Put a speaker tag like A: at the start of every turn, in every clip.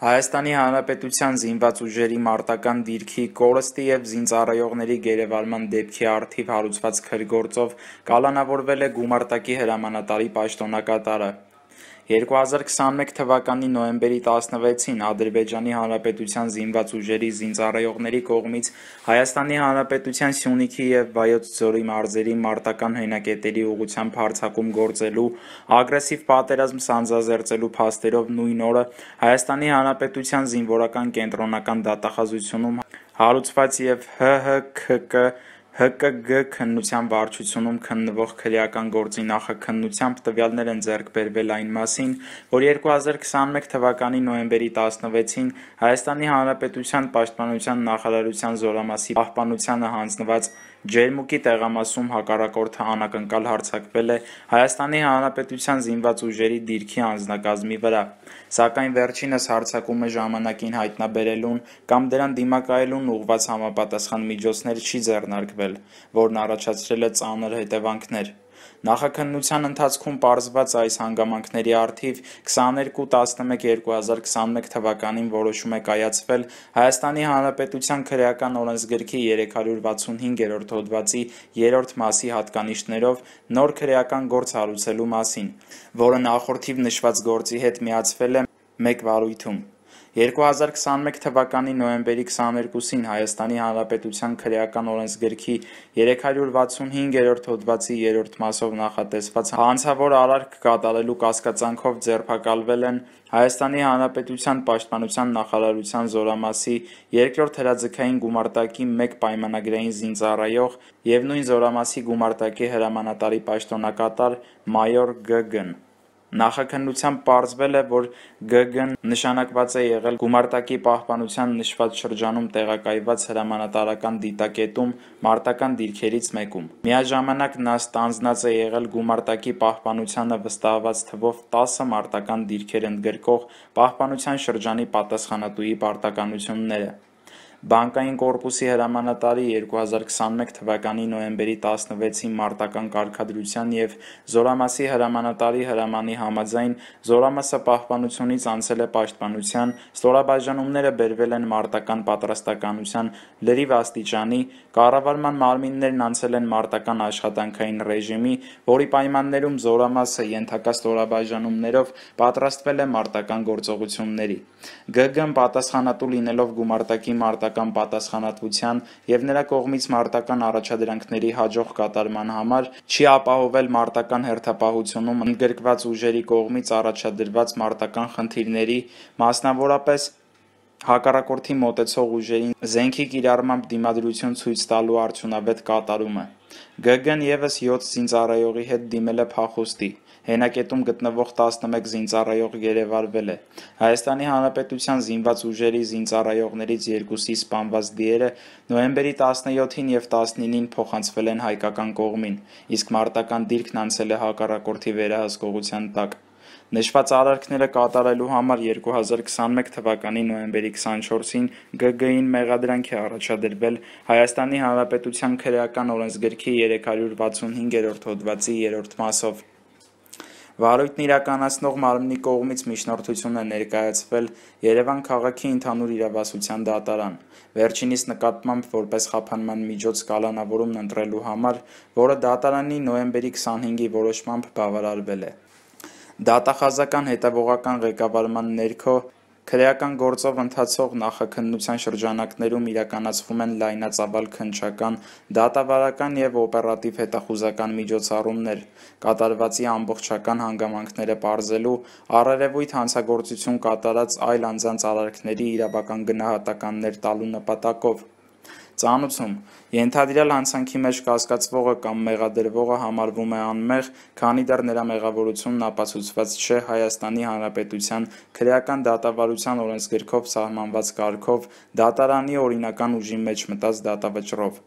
A: Հայաստանի Հանրապետության զինված ուժերի մարտական դիրքի կորստի եւ զինծառայողների գերեվարման դեպքի արդիվ հարուցված քրգործով կալանավորվել է գումարտակի հրամանատարի պաշտոնակատարը։ 2021 թվականի նոյեմբերի 16-ին Ադրբեջանի Հանրապետության զինված ուժերի զինծառայողների կողմից Հայաստանի Հանրապետության Սյունիքի և Վայոց ձորի մարզերի մարտական հենակետերի ուղղությամբ հարձակում գործելու, ագրեսիվ պատերազմ սանձազերծելու փաստերով նույն օրը Հայաստանի Հանրապետության Զինվորական կենտրոնական դատախազությունում հարուցված և ՀՀ ՔԿ ՀԿԳ քննության վարչությունում քննվող քրեական գործի նախաքննությամբ տվյալներ են ձեռք բերվել այն մասին, որ 2021 թվականի նոյեմբերի 16-ին Հայաստանի Հանրապետության Պաշտպանության նախարարության զորամասի պահպանությանը հանձնված Ջերմուկի տեղամասում հակառակորդը անակնկալ հարձակվել է Հայաստանի Հանրապետության զինված ուժերի դիրքի անձնակազմի վրա, սակայն վերջինս հարձակումը ժամանակին հայտնաբերելուն կամ դրան դիմակայելուն ուղված համապատասխան միջոցներ չի ձեռնարկվել ձեռնարկվել, որն առաջացրել է ծանր հետևանքներ։ Նախաքննության ընթացքում պարզված այս հանգամանքների արդիվ 22-11-2021 թվականին որոշում է կայացվել Հայաստանի Հանրապետության քրեական օրենսգրքի 365-րդ հոդվածի 3-րդ մասի հատկանիշներով նոր քրեական գործ հարուցելու մասին, որը նախորդիվ նշված գործի հետ միացվել է մեկ վարույթում։ 2021 թվականի նոյեմբերի 22-ին Հայաստանի Հանրապետության քրեական օրենսգրքի 365-րդ հոդվածի 3-րդ մասով նախատեսված հանցավոր արարք կատարելու կասկածանքով ձերբակալվել են Հայաստանի Հանրապետության Պաշտպանության նախարարության զորամասի 2-րդ հրաձգային գումարտակի 1 պայմանագրային զինծառայող եւ նույն զորամասի գումարտակի հրամանատարի պաշտոնակատար մայոր Գ.Գ-ն Նախաքննությամբ պարզվել է, որ ԳԳ-ն նշանակված է եղել գումարտակի պահպանության նշված շրջանում տեղակայված հրամանատարական դիտակետում մարտական դիրքերից մեկում։ Միաժամանակ նա ստանձնած է եղել գումարտակի պահպանությանը վստահված թվով 10 մարտական դիրքեր ընդգրկող պահպանության շրջանի պատասխանատուի պարտականությունները։ Բանկային կորպուսի հրամանատարի 2021 թվականի նոյեմբերի 16-ին մարտական կարգադրության եւ Զորամասի հրամանատարի հրամանի համաձայն Զորամասը պահպանությունից անցել է պաշտպանության, ստորաբաժանումները բերվել են մարտական պատրաստականության լրիվ աստիճանի, կառավարման մարմիններն անցել են մարտական աշխատանքային ռեժիմի, որի պայմաններում Զորամասը ենթակա ստորաբաժանումներով պատրաստվել է մարտական գործողությունների։ ԳԳ-ն պատասխանատու լինելով գումարտակի մարտական մարտական պատասխանատվության եւ նրա կողմից մարտական առաջադրանքների հաջող կատարման համար չի ապահովել մարտական հերթապահությունում ընդգրկված ուժերի կողմից առաջադրված մարտական խնդիրների, մասնավորապես հակառակորդի մոտեցող ուժերին զենքի կիրառմամբ դիմադրություն ցույց տալու արդյունավետ կատարումը։ ԳԳ-ն եւս 7 զինծառայողի հետ դիմել է փախոստի։ Հենակետում գտնվող 11 զինծառայող գերեվարվել է։ Հայաստանի Հանրապետության զինված ուժերի զինծառայողներից երկուսի սպանված դիերը նոյեմբերի 17-ին եւ 19-ին փոխանցվել են հայկական կողմին, իսկ մարտական դիրքն անցել է հակառակորդի վերահսկողության տակ։ Նշված արարքները կատարելու համար 2021 թվականի նոյեմբերի 24-ին ԳԳ-ին մեղադրանք է առաջադրվել Հայաստանի Հանրապետության քրեական օրենսգրքի 365-րդ հոդվածի 3-րդ մասով։ Վարույթն իրականացնող մարմնի կողմից միջնորդություն է ներկայացվել Երևան քաղաքի ընդհանուր իրավասության դատարան։ Վերջինիս նկատմամբ որպես խափանման միջոց կալանավորումն ընտրելու համար, որը դատարանի նոյեմբերի 25-ի որոշմամբ բավարարվել է։ Դատախազական հետևողական ղեկավարման ներքո Քրեական գործով ընթացող նախաքննության շրջանակներում իրականացվում են լայնածավալ քննչական, դատավարական եւ օպերատիվ հետախուզական միջոցառումներ, կատարվածի ամբողջական հանգամանքները ողջելու, առերևույթ հանցագործություն կատարած այլ անձանց արարքների իրավական գնահատականներ տալու նպատակով։ Ծանուցում. Ենթադրյալ հանցանքի մեջ կասկածվողը կամ մեղադրվողը համարվում է անմեղ, քանի դեռ նրա մեղավորությունն ապացուցված չէ Հայաստանի Հանրապետության քրեական դատավարության օրենսգրքով սահմանված կարգով դատարանի օրինական ուժի մեջ մտած դատավճռով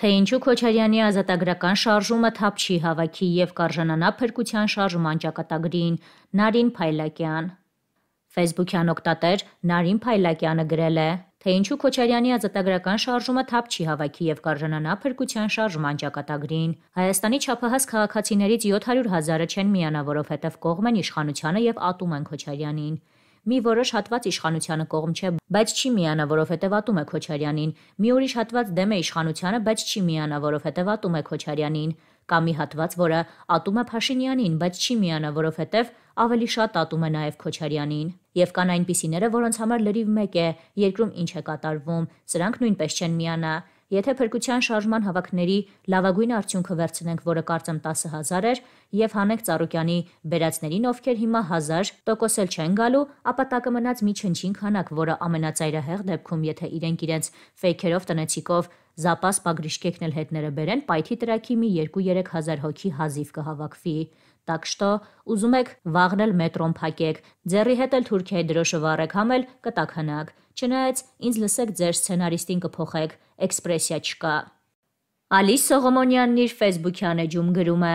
B: թե ինչու Քոչարյանի ազատագրական շարժումը թափ չի հավաքի եւ կարժանանա փրկության շարժման ճակատագրին Նարին Փայլակյան Facebook-յան օգտատեր Նարին Փայլակյանը գրել է, թե ինչու Քոչարյանի ազատագրական շարժումը թափ չի հավաքի եւ կարժանանա փրկության շարժման ճակատագրին։ Հայաստանի չափահաս քաղաքացիներից 700 հազարը չեն միանա, որով հետև կողմ են իշխանությանը եւ ատում են Քոչարյանին։ Մի որոշ հատված իշխանությանը կողմ չէ, բայց չի միանա, որովհետև ատում է Քոչարյանին։ Մի ուրիշ հատված դեմ է իշխանությանը, բայց չի միանա, որովհետև ատում է Քոչարյանին։ Կամ մի հատված, որը ատում է Փաշինյանին, բայց չի միանա, որովհետև ավելի շատ ատում է նաև Քոչարյանին։ Եվ կան այնպիսիները, որոնց համար լրիվ մեկ է երկրում ինչ է կատարվում, սրանք նույնպես չեն միանա։ Եթե փրկության շարժման հավաքների լավագույն արդյունքը վերցնենք, որը կարծեմ 10000 էր, եւ հանենք Ծառուկյանի վերածներին, ովքեր հիմա 1000 տոկոս էլ չեն գալու, ապա տակը մնաց մի չնչին քանակ, որը ամենածայրահեղ դեպքում, եթե իրենք իրենց ֆեյքերով տնեցիկով զապաս բագրիշկեքն էլ հետները բերեն, պայթի տրակի մի 2-3000 հոգի հազիվ կհավաքվի։ Так что ուզում եք վաղնել մետրոն փակեք, ձերի հետ էլ Թուրքիայի դրոշը վառեք, համ էլ կտակ հնաք։ Չնայած ինձ լսեք ձեր սցենարիստին կփոխեք, էքսպրեսիա չկա։ Ալի Սողոմոնյանն իր Facebook-յան էջում գրում է.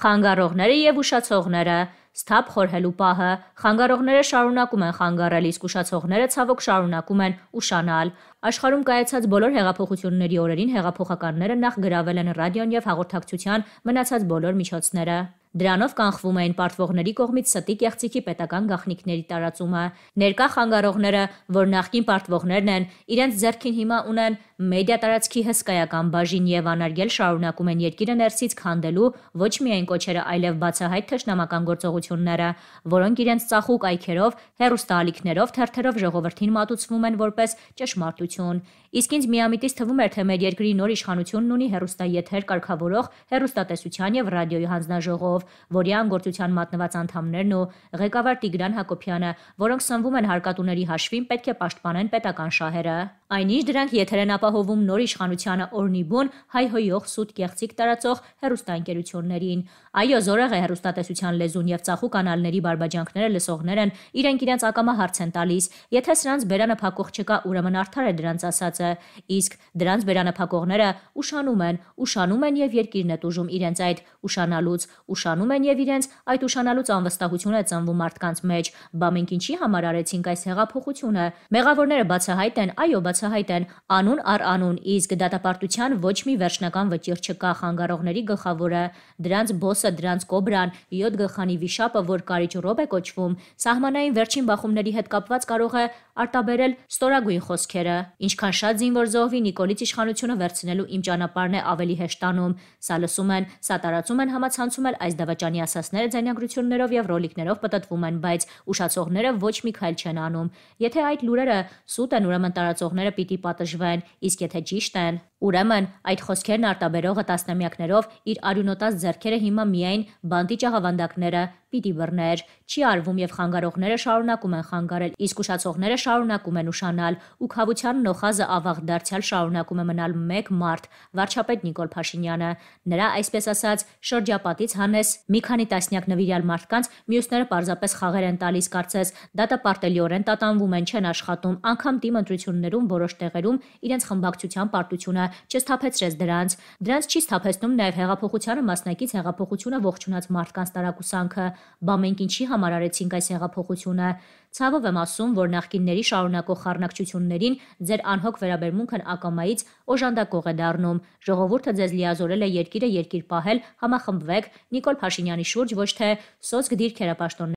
B: Խանգարողները եւ ուշացողները Սթափ խորհելու պահը, խանգարողները շարունակում են խանգարել, իսկ ուշացողները ցավոք շարունակում են ուշանալ։ Աշխարհում կայացած բոլոր հեղափոխությունների օրերին հեղափոխականները նախ գրավել են ռադիոն եւ հաղորդակցության մնացած բոլոր միջոցները։ Դրանով կանխվում էին պարտվողների կողմից ստի կեղծիքի պետական գաղտնիքների տարածումը։ Ներկա խանգարողները, որ նախկին պարտվողներն են, իրենց ձեռքին հիմա ունեն մեդիա տարածքի հսկայական բաժին եւ անարգել շարունակում են երկիրը ներսից քանդելու ոչ միայն կոչերը, այլև բացահայտ թշնամական գործողությունները, որոնք իրենց ծախուկ այքերով, հերոստալիքներով, թերթերով ժողովրդին մատուցվում են որպես ճշմարտություն։ Իսկ ինձ միամիտից թվում էր, թե մեր երկրի նոր իշխանությունն ունի հերոստաեթեր կարգավորող հերոստատեսության եւ ռադիոյի հանձնաժողով, որի անգործության մատնված անդամներն ու ղեկավար Տիգրան Հակոբյանը, որոնք սնվում են հարկատուների հաշվին, պետք է պաշտպանեն պետական շահերը։ Այնինչ դրանք եթերեն ապահ ապահովում նոր իշխանությանը օրնի բուն հայհոյող սուտ կեղծիք տարածող հերոստանգերություններին։ Այո, զորեղ է հերոստատեսության լեզուն եւ ծախու կանալների բարբաջանքները լսողներ են իրենք իրենց ակամա հարց են տալիս, եթե սրանց բերանը փակող չկա, ուրեմն արդար է դրանց ասածը, իսկ դրանց բերանը փակողները ուշանում են, ուշանում են եւ երկիրն է դժում իրենց այդ ուշանալուց, ուշանում են եւ իրենց այդ ուշանալուց անվստահություն է ծնվում մարդկանց մեջ, բա մենք ինչի համար արեցինք այս հեղափոխությունը։ Մեղավորները բացահայտ են, այո, բացահայտ են, անուն առ անուն, իսկ դատապարտության ոչ մի վերջնական վճիռ չկա խանգարողների գլխավորը, դրանց բոս Կոստանդինոսը, դրանց Կոբրան, Յոթ գլխանի վիշապը, որ Կարիջ Ռոբ է կոչվում, սահմանային վերջին բախումների հետ կապված կարող է արտաբերել ստորագույն խոսքերը։ Ինչքան շատ զինվոր զոհվի Նիկոլից իշխանությունը վերցնելու իմ ճանապարհն է ավելի հեշտանում։ Սա լսում են, սա տարածում են համացանցում էլ այս դավաճանի ասասները ձայնագրություններով եւ ռոլիկներով պատտվում են, բայց ուշացողները ոչ մի քայլ չեն անում։ Եթե այդ լուրերը սուտ են, ուրեմն տարածողները պիտի պատժվեն, իսկ եթե ճիշտ են, Ուրեմն այդ խոսքերն արտաբերողը տասնամյակներով իր արյունոտած зерքերը հիմա միայն բանտի ճաղավանդակները, պիտի բռներ։ Չի արվում եւ խանգարողները շարունակում են խանգարել, իսկ ուշացողները շարունակում են ուշանալ ու խավության նոխազը ավաղ դարձյալ շարունակում է մնալ մեկ մարդ՝ վարչապետ Նիկոլ Փաշինյանը։ Նրա այսպես ասած շրջապատից հանես մի քանի տասնյակ նվիրյալ մարդկանց մյուսները պարզապես խաղեր են տալիս կարծես դատապարտելիորեն տատանվում են չեն աշխատում անգամ թիմ ընտրություններում որոշ տեղերում իրենց խմբակցության պարտությունը չսթափեցրեց դրանց դրանց չի սթափեցնում նաև հեղափոխությանը մասնակից հեղափոխությունը ողջունած մարդկանց տարակուսանքը բա մենք ինչի համար արեցինք այս հեղափոխությունը։ Ցավով եմ ասում, որ նախկինների շարունակող խառնակչություններին ձեր անհոգ վերաբերմունքն ակամայից օժանդակող է դառնում։ Ժողովուրդը ձեզ լիազորել է երկիրը երկիր պահել, համախմբվեք Նիկոլ Փաշինյանի շուրջ ոչ թե սոսկ դիրքերը պաշտոն